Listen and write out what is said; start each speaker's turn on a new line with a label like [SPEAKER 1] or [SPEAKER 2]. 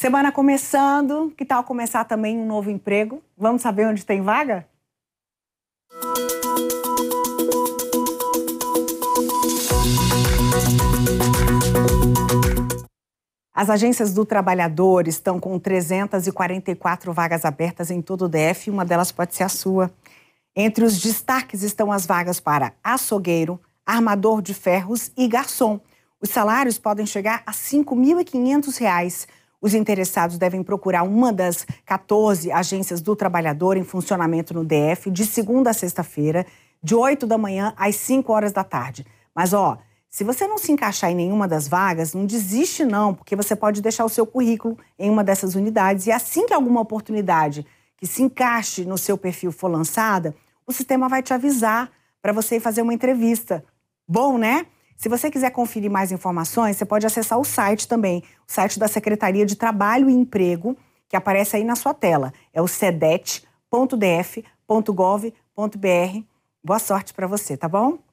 [SPEAKER 1] Semana começando, que tal começar também um novo emprego? Vamos saber onde tem vaga? As agências do trabalhador estão com 344 vagas abertas em todo o DF, uma delas pode ser a sua. Entre os destaques estão as vagas para açougueiro, armador de ferros e garçom. Os salários podem chegar a R$ 5.500 os interessados devem procurar uma das 14 agências do trabalhador em funcionamento no DF de segunda a sexta-feira, de 8 da manhã às 5 horas da tarde. Mas ó, se você não se encaixar em nenhuma das vagas, não desiste não, porque você pode deixar o seu currículo em uma dessas unidades e assim que alguma oportunidade que se encaixe no seu perfil for lançada, o sistema vai te avisar para você fazer uma entrevista. Bom, né? Se você quiser conferir mais informações, você pode acessar o site também, o site da Secretaria de Trabalho e Emprego, que aparece aí na sua tela. É o sedet.df.gov.br. Boa sorte para você, tá bom?